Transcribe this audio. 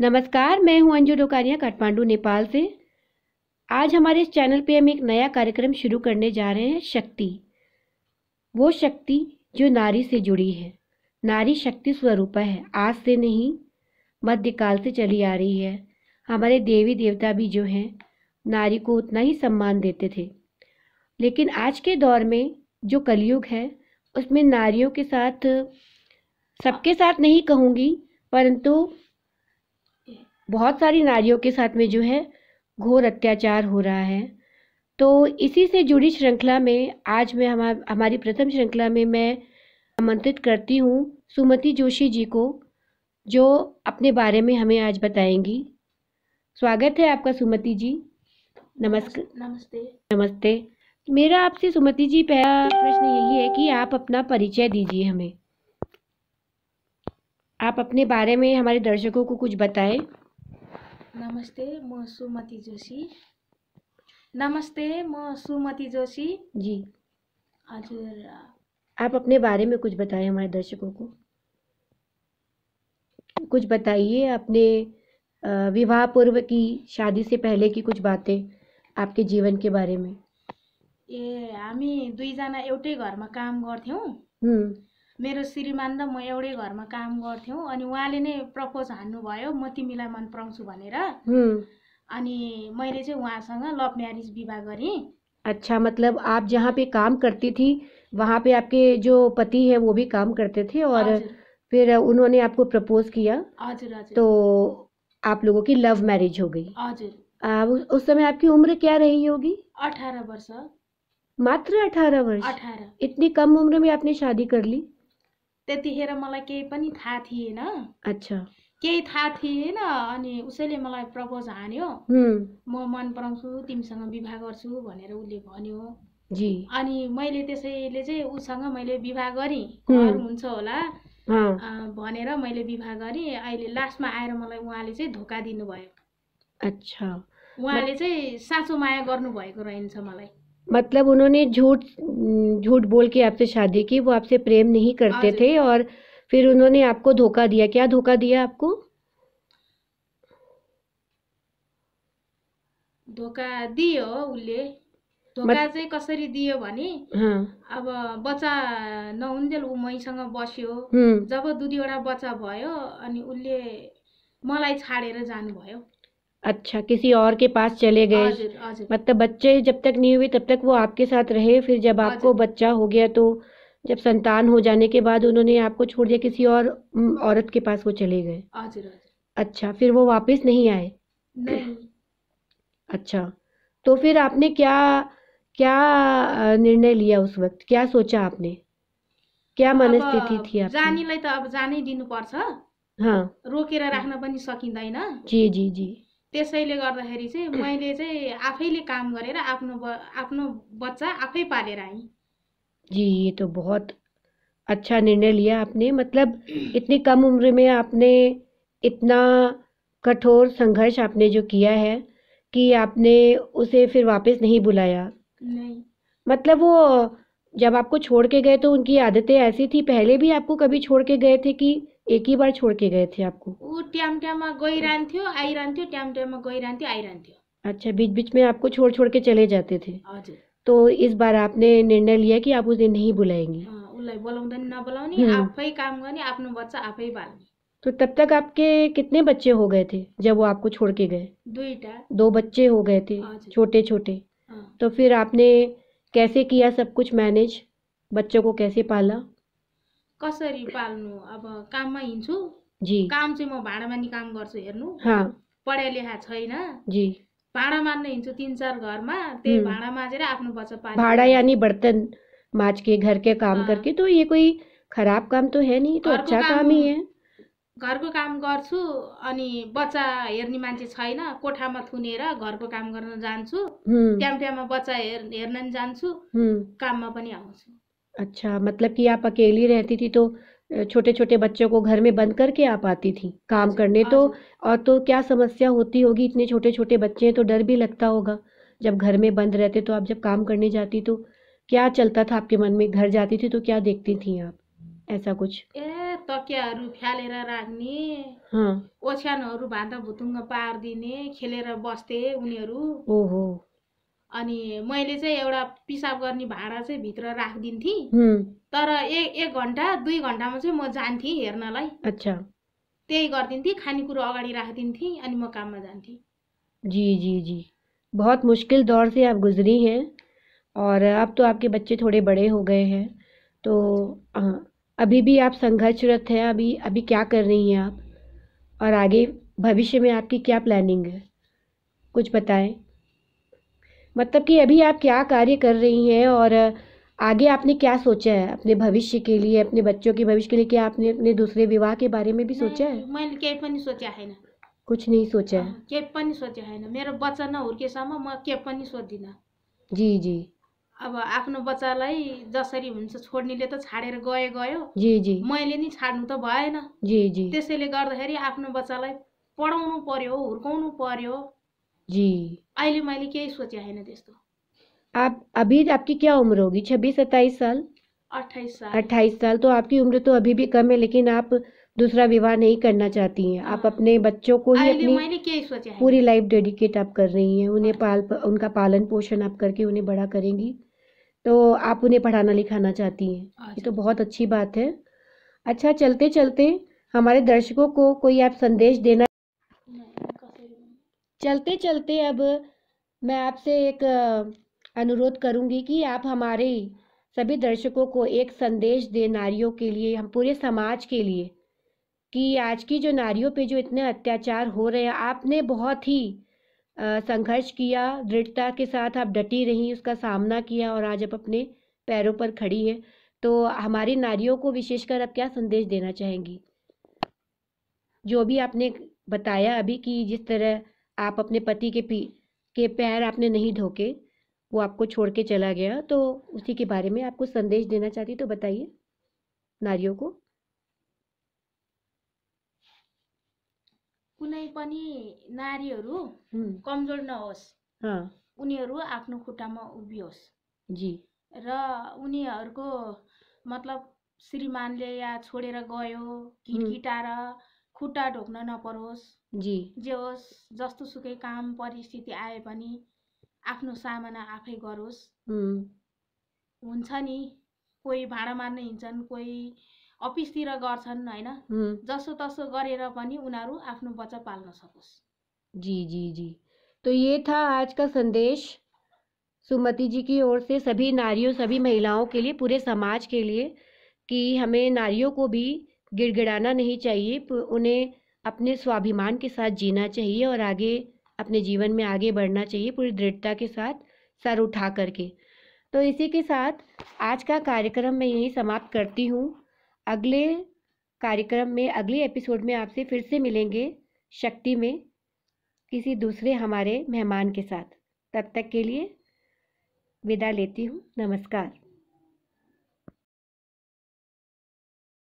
नमस्कार मैं हूं अंजू डोकारिया काठमांडू नेपाल से आज हमारे इस चैनल पे हम एक नया कार्यक्रम शुरू करने जा रहे हैं शक्ति वो शक्ति जो नारी से जुड़ी है नारी शक्ति स्वरूप है आज से नहीं मध्यकाल से चली आ रही है हमारे देवी देवता भी जो हैं नारी को उतना ही सम्मान देते थे लेकिन आज के दौर में जो कलयुग है उसमें नारियों के साथ सबके साथ नहीं कहूँगी परंतु बहुत सारी नारियों के साथ में जो है घोर अत्याचार हो रहा है तो इसी से जुड़ी श्रृंखला में आज मैं हम हमारी प्रथम श्रृंखला में मैं आमंत्रित करती हूँ सुमति जोशी जी को जो अपने बारे में हमें आज बताएंगी स्वागत है आपका सुमति जी नमस्कार नमस्ते नमस्ते मेरा आपसे सुमति जी पहला प्रश्न यही है कि आप अपना परिचय दीजिए हमें आप अपने बारे में हमारे दर्शकों को कुछ बताएं नमस्ते म जोशी नमस्ते म जोशी जी हजुर आप अपने बारे में कुछ बताएं हमारे दर्शकों को कुछ बताइए अपने विवाह पूर्व की शादी से पहले की कुछ बातें आपके जीवन के बारे में ए हमी दुईजना घर में काम करते मेरे श्रीमान तो मैं घर में काम करते अनि ने प्रपोज हाँ भो मिम्मी मन पराउँछु भनेर वहाँसंग लव म्यारिज विवाह करें अच्छा मतलब आप जहाँ पे काम करती थी वहाँ पे आपके जो पति है वो भी काम करते थे और फिर उन्होंने आपको प्रपोज किया आजर, आजर। तो आप लोगों की लव मैरिज हो गई उस समय आपकी उम्र क्या रही होगी अठारह वर्ष मात्र अठारह वर्ष अठारह इतनी कम उम्र में आपने शादी कर ली त्यतिखेर मलाई केही पनि थाहा थिएन केही थाहा थिएन अनि उसैले मलाई प्रपोज हान्यो म मन पराउँछु तिमीसँग विवाह गर्छु भनेर उसले भन्यो अनि मैले त्यसैले चाहिँ उसँग मैले विवाह गरेँ घर हुन्छ होला भनेर मैले विवाह गरेँ अहिले लास्टमा आएर मलाई उहाँले चाहिँ धोका दिनुभयो अच्छा उहाँले चाहिँ साँचो माया गर्नुभएको रहेछ मलाई मतलब उन्होंने झूठ झूठ बोल के आपसे शादी की वो आपसे प्रेम नहीं करते थे और फिर उन्होंने आपको धोखा दिया क्या धोखा दिया आपको धोखा दियो उसले धोका चाहिँ कसरी दियो भने हाँ। अब बच्चा नहुन्जेल ऊ मैसँग बस्यो हम्म। जब दुईवटा बच्चा भयो अनि उसले मलाई छाडेर जानुभयो अच्छा किसी और के पास चले गए मतलब बच्चे जब तक नहीं हुए तब तक वो आपके साथ रहे फिर जब आपको बच्चा हो गया तो जब संतान हो जाने के बाद उन्होंने आपको छोड़ दिया किसी और औरत के पास वो चले गए अच्छा फिर वो वापस नहीं आए अच्छा तो फिर आपने क्या क्या निर्णय लिया उस वक्त क्या सोचा आपने क्या मनस्थिति थी आपकी जानीलाई तो अब दिन दिनुपर्छ हाँ रोके राख्न पनि जी जी जी त्यसैले गर्दाखेरि चाहिँ मैले चाहिँ आफैले काम गरेर आफ्नो आफ्नो बच्चा आफै पालेर आई जी ये तो बहुत अच्छा निर्णय लिया आपने मतलब इतनी कम उम्र में आपने इतना कठोर संघर्ष आपने जो किया है कि आपने उसे फिर वापस नहीं बुलाया नहीं मतलब वो जब आपको छोड़ के गए तो उनकी आदतें ऐसी थी पहले भी आपको कभी छोड़ के गए थे कि एक ही बार छोड़ के गए थे आपको अच्छा बीच बीच में आपको छोड़ छोड़ के चले जाते थे तो इस बार आपने निर्णय लिया कि आप उसे नहीं बुलाएंगे हाँ, हम्म। तो तब तक आपके कितने बच्चे हो गए थे जब वो आपको छोड़ के गए दो बच्चे हो गए थे छोटे छोटे हाँ। तो फिर आपने कैसे किया सब कुछ मैनेज बच्चों को कैसे पाला कसरी पाल्नु अब काममा हिँड्छु काम चाहिँ म भाँडा नि काम गर्छु हेर्नु हाँ। पढाइ लेखा छैन भाँडा मार्न हिँड्छु तिन चार घरमा त्यही हम्म। भाँडा माझेर आफ्नो बच्चा पाल्नु भाँडा यानी बर्तन माज के घर के काम हाँ। करके तो ये कोई खराब काम तो है नहीं तो अच्छा काम, काम ही है घरको काम गर्छु अनि बच्चा हेर्ने मान्छे छैन कोठामा थुनेर घरको काम गर्न जान्छु टाइम हम्म। टाइममा बच्चा हेर्न जान्छु हम्म। काममा पनि आउँछु अच्छा मतलब कि आप अकेली रहती थी तो छोटे-छोटे बच्चों को घर में बंद करके आप आती थी काम जी, करने तो हाँ, जी। और तो क्या समस्या होती होगी इतने छोटे-छोटे बच्चे हैं तो डर भी लगता होगा। जब घर में बंद रहते तो आप जब काम करने जाती तो क्या चलता था आपके मन में? घर जाती थी तो क्या देखती थी आप? ऐसा कुछ? ए तो क्या तकियाहरू फ्यालेर राख्ने, हाँ। ओछ्यानहरू भाँदाभुतुङ्ग पारिदिने, खेलेर बस्थे उनीहरू। ओहो! अनि मैले चाहिँ एउटा पिसाब गर्ने भाँडा चाहिँ भित्र राखिदिन्थेँ तर एक एक घन्टा दुई घन्टामा चाहिँ म जान्थेँ हेर्नलाई अच्छा त्यही गरिदिन्थेँ खानेकुरो अगाडि राखिदिन्थेँ अनि म काममा जान्थे जी जी जी बहुत मुश्किल दौर से आप गुजरी हैं और अब तो आपके बच्चे थोड़े बड़े हो गए हैं तो अच्छा। अभी भी आप संघर्षरत हैं अभी अभी क्या कर रही हैं आप और आगे भविष्य में आपकी क्या प्लानिंग है कुछ बताएं मतलब कि अभी आप क्या कार्य कर रही हैं और आगे आपने क्या सोचा है अपने भविष्य के लिए अपने बच्चों के भविष्य के लिए क्या आपने अपने दूसरे विवाह के बारे में भी सोचा है मैंने केही नहीं सोचा ना कुछ नहीं सोचा है हाँ, केही नहीं सोचा ना मेरा बच्चा मैं म नहीं सोच सोध्दिनँ जी जी अब आफ्नो बच्चालाई जसरी हुन्छ छोड्नेले तो त छाडेर गए गयो जी जी मैले नि छाड्नु त तो भएन जी जी त्यसैले गर्दाखेरि आफ्नो बच्चालाई पढाउनु पर्यो हुर्काउनु पर्यो जी आइली क्या सोचा है ना दोस्तों आप अभी आपकी क्या उम्र होगी छब्बीस सत्ताईस साल अट्ठाईस साल अट्ठाईस साल तो आपकी उम्र तो अभी भी कम है लेकिन आप दूसरा विवाह नहीं करना चाहती हैं आप हाँ। अपने बच्चों को ही अपनी पूरी लाइफ डेडिकेट आप कर रही हैं उन्हें हाँ। पाल उनका पालन पोषण आप करके उन्हें बड़ा करेंगी तो आप उन्हें पढ़ाना लिखाना चाहती हैं ये अच्छा। तो बहुत अच्छी बात है अच्छा चलते चलते हमारे दर्शकों को कोई आप संदेश देना चलते चलते अब मैं आपसे एक अनुरोध करूंगी कि आप हमारे सभी दर्शकों को एक संदेश दें नारियों के लिए हम पूरे समाज के लिए कि आज की जो नारियों पे जो इतने अत्याचार हो रहे हैं आपने बहुत ही संघर्ष किया दृढ़ता के साथ आप डटी रहीं उसका सामना किया और आज आप अपने पैरों पर खड़ी हैं तो हमारी नारियों को विशेषकर आप क्या संदेश देना चाहेंगी जो भी आपने बताया अभी कि जिस तरह आप अपने पति के पी के पैर आपने नहीं धोके वो आपको छोड़ के चला गया तो उसी के बारे में आपको संदेश देना चाहती तो बताइए नारियों को कुनै पनि नारीहरू कमजोर नहोस् हाँ। उनीहरू आफ्नो खुट्टामा उभियोस् जी र उनीहरूको मतलब श्रीमानले या छोडेर गयो कि खुट्टा ढोक्न नपरोस् जी जे होस् सुकै काम परिस्थिति आए पनि आफ्नो सामना आफै गरोस् हुन्छ नि कोही भाँडा मार्न हिँड्छन् कोही अफिसतिर गर्छन् होइन जसो तसो गरेर पनि उनीहरू आफ्नो बच्चा पाल्न सकोस् जी जी जी तो ये था आज का संदेश सुमति जी की ओर से सभी नारियों सभी महिलाओं के लिए पूरे समाज के लिए कि हमें नारियों को भी गिड़गिड़ाना नहीं चाहिए उन्हें अपने स्वाभिमान के साथ जीना चाहिए और आगे अपने जीवन में आगे बढ़ना चाहिए पूरी दृढ़ता के साथ सर उठा करके तो इसी के साथ आज का कार्यक्रम मैं यही समाप्त करती हूँ अगले कार्यक्रम में अगले एपिसोड में आपसे फिर से मिलेंगे शक्ति में किसी दूसरे हमारे मेहमान के साथ तब तक के लिए विदा लेती हूँ नमस्कार